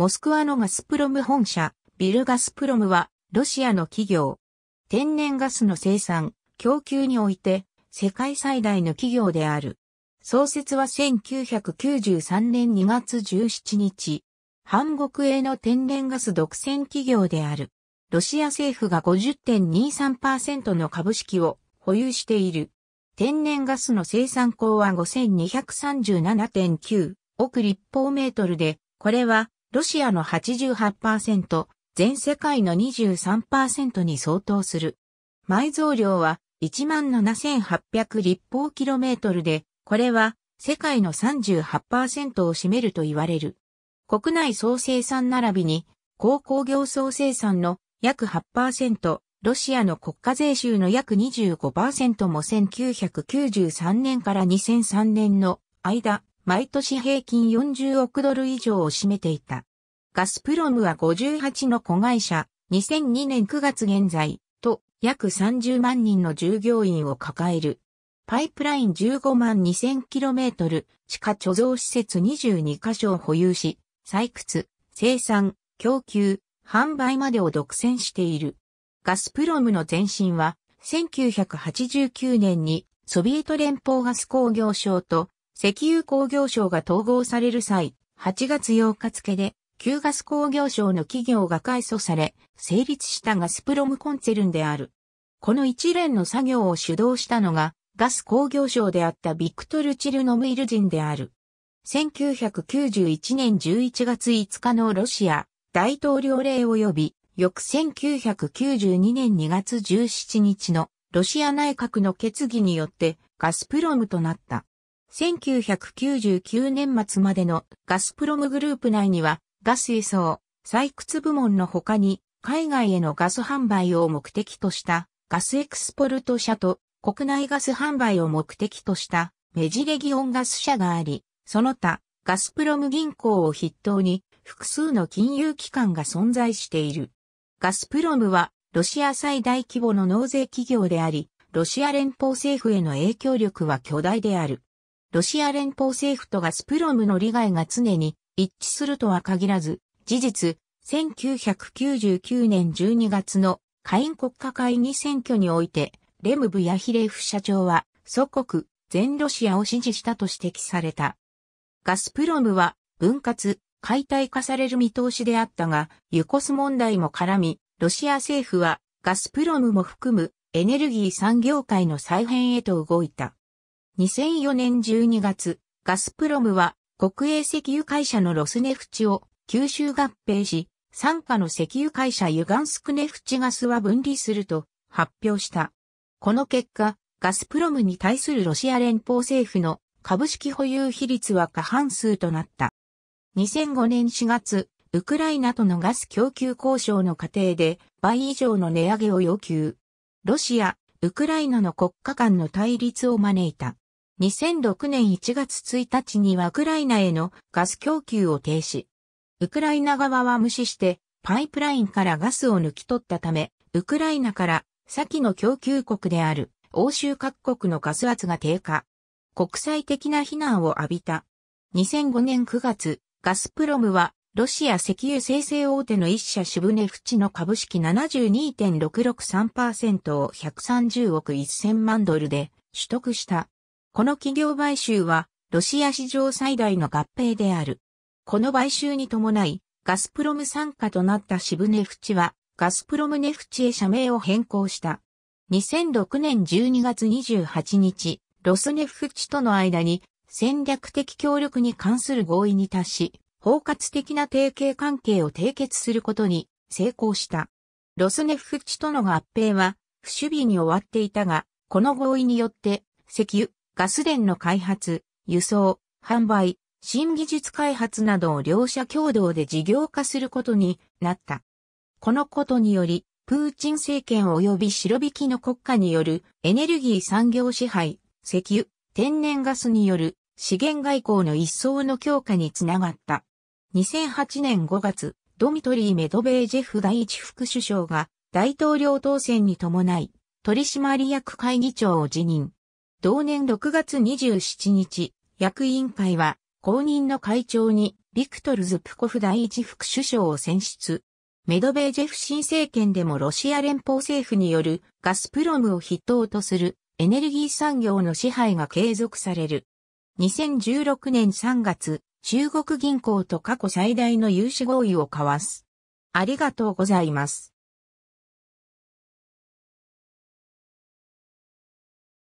モスクワのガスプロム本社、ビルガスプロムは、ロシアの企業。天然ガスの生産、供給において、世界最大の企業である。創設は1993年2月17日、半国営の天然ガス独占企業である。ロシア政府が50.23%の株式を保有している。天然ガスの生産口は5237.9億立方メートルで、これはロシアの88%、全世界の23%に相当する。埋蔵量は17,800立方キロメートルで、これは世界の38%を占めると言われる。国内総生産並びに、高工業総生産の約8%、ロシアの国家税収の約25%も1993年から2003年の間、毎年平均40億ドル以上を占めていた。ガスプロムは58の子会社、2002年9月現在、と約30万人の従業員を抱える。パイプライン15万 2000km、地下貯蔵施設22カ所を保有し、採掘、生産、供給、販売までを独占している。ガスプロムの前身は、1989年にソビエト連邦ガス工業省と石油工業省が統合される際、8月8日付で、旧ガス工業省の企業が改組され、成立したガスプロムコンツェルンである。この一連の作業を主導したのが、ガス工業省であったビクトル・チルノムイル人である。1991年11月5日のロシア大統領令及び、翌1992年2月17日のロシア内閣の決議によってガスプロムとなった。1999年末までのガスプロムグループ内には、ガス輸送、採掘部門の他に、海外へのガス販売を目的としたガスエクスポルト社と国内ガス販売を目的としたメジレギオンガス社があり、その他ガスプロム銀行を筆頭に複数の金融機関が存在している。ガスプロムはロシア最大規模の納税企業であり、ロシア連邦政府への影響力は巨大である。ロシア連邦政府とガスプロムの利害が常に一致するとは限らず、事実、1999年12月の下院国家会議選挙において、レムブヤヒレフ社長は、祖国、全ロシアを支持したと指摘された。ガスプロムは、分割、解体化される見通しであったが、ユコス問題も絡み、ロシア政府は、ガスプロムも含むエネルギー産業界の再編へと動いた。2004年12月、ガスプロムは国営石油会社のロスネフチを吸収合併し、傘下の石油会社ユガンスクネフチガスは分離すると発表した。この結果、ガスプロムに対するロシア連邦政府の株式保有比率は過半数となった。2005年4月、ウクライナとのガス供給交渉の過程で倍以上の値上げを要求。ロシア、ウクライナの国家間の対立を招いた。2006年1月1日にはウクライナへのガス供給を停止。ウクライナ側は無視してパイプラインからガスを抜き取ったため、ウクライナから先の供給国である欧州各国のガス圧が低下。国際的な非難を浴びた。2005年9月、ガスプロムはロシア石油生成大手の一社シュブネフチの株式72.663%を130億1000万ドルで取得した。この企業買収は、ロシア史上最大の合併である。この買収に伴い、ガスプロム参加となったシブネフチは、ガスプロムネフチへ社名を変更した。2006年12月28日、ロスネフチとの間に戦略的協力に関する合意に達し、包括的な提携関係を締結することに成功した。ロスネフチとの合併は、不守備に終わっていたが、この合意によって、石油、ガス田の開発、輸送、販売、新技術開発などを両者共同で事業化することになった。このことにより、プーチン政権及び白引きの国家によるエネルギー産業支配、石油、天然ガスによる資源外交の一層の強化につながった。2008年5月、ドミトリー・メドベージェフ第一副首相が大統領当選に伴い取締役会議長を辞任。同年6月27日、役員会は公認の会長にビクトル・ズプコフ第一副首相を選出。メドベージェフ新政権でもロシア連邦政府によるガスプロムを筆頭とするエネルギー産業の支配が継続される。2016年3月、中国銀行と過去最大の融資合意を交わす。ありがとうございます。